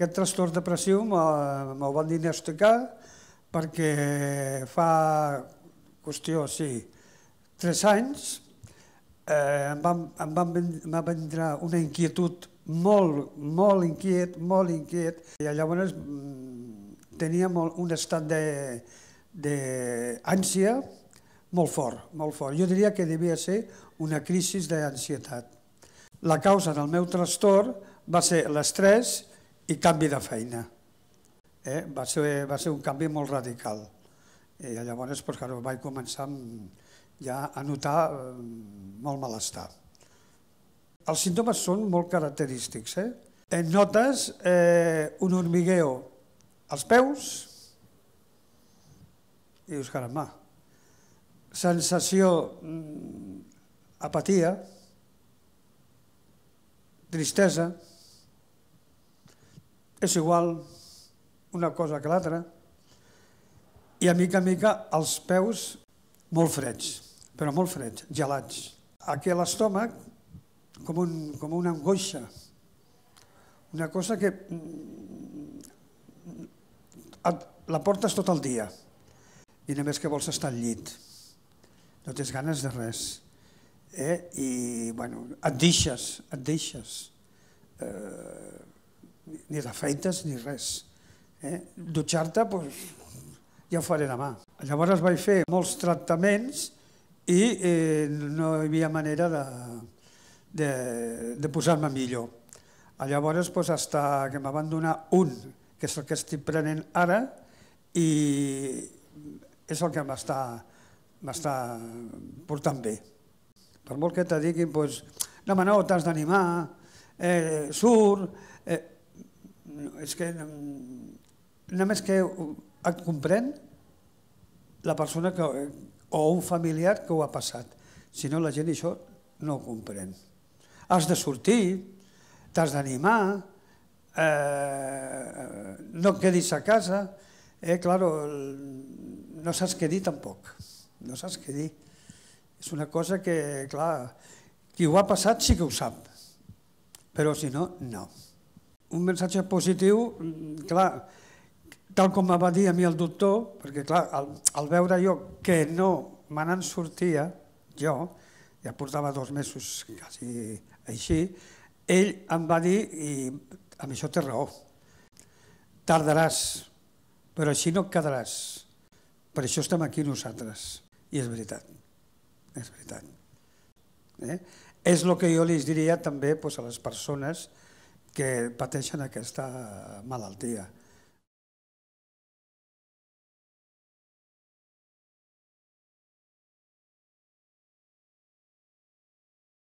Aquest trastorn depressiu me'l van diagnosticar perquè fa qüestió, sí, tres anys eh, em, van, em, van, va vendre una inquietud molt, molt inquiet, molt inquiet. I llavors mm, tenia molt, un estat d'ànsia molt fort, molt fort. Jo diria que devia ser una crisi d'ansietat. La causa del meu trastorn va ser l'estrès i canvi de feina. Eh? Va, ser, va ser un canvi molt radical. I llavors pues, doncs, claro, vaig començar amb, ja a notar eh, molt malestar. Els símptomes són molt característics. Eh? En notes eh, un hormigueo als peus i dius, caramba, sensació mm, apatia, tristesa, és igual una cosa que l'altra, i a mica a mica els peus molt freds, però molt freds, gelats. Aquí a l'estómac, com, un, com una angoixa, una cosa que mm, et, la portes tot el dia i només que vols estar al llit. No tens ganes de res. Eh? I, bueno, et deixes, et deixes. Eh, ni feites ni res. Eh? Dutxar-te, doncs, ja ho faré demà. Llavors vaig fer molts tractaments i eh, no hi havia manera de, de, de posar-me millor. Llavors, doncs, hasta que me van donar un, que és el que estic prenent ara, i és el que m'està portant bé. Per molt que te diguin, doncs, no, no, t'has d'animar, eh, surt... Eh, és que mm, només que et comprèn la persona que, o un familiar que ho ha passat. Si no, la gent això no ho comprèn. Has de sortir, t'has d'animar, eh, no quedis a casa, eh, claro, no saps què dir tampoc, no saps què dir. És una cosa que, clar, qui ho ha passat sí que ho sap, però si no, no un missatge positiu, mm, clar, tal com em va dir a mi el doctor, perquè clar, al, al veure jo que no me n'en sortia, jo, ja portava dos mesos quasi així, ell em va dir, i amb això té raó, tardaràs, però així no quedaràs. Per això estem aquí nosaltres. I és veritat, és veritat. Eh? És el que jo li diria també doncs, a les persones que pateixen aquesta malaltia.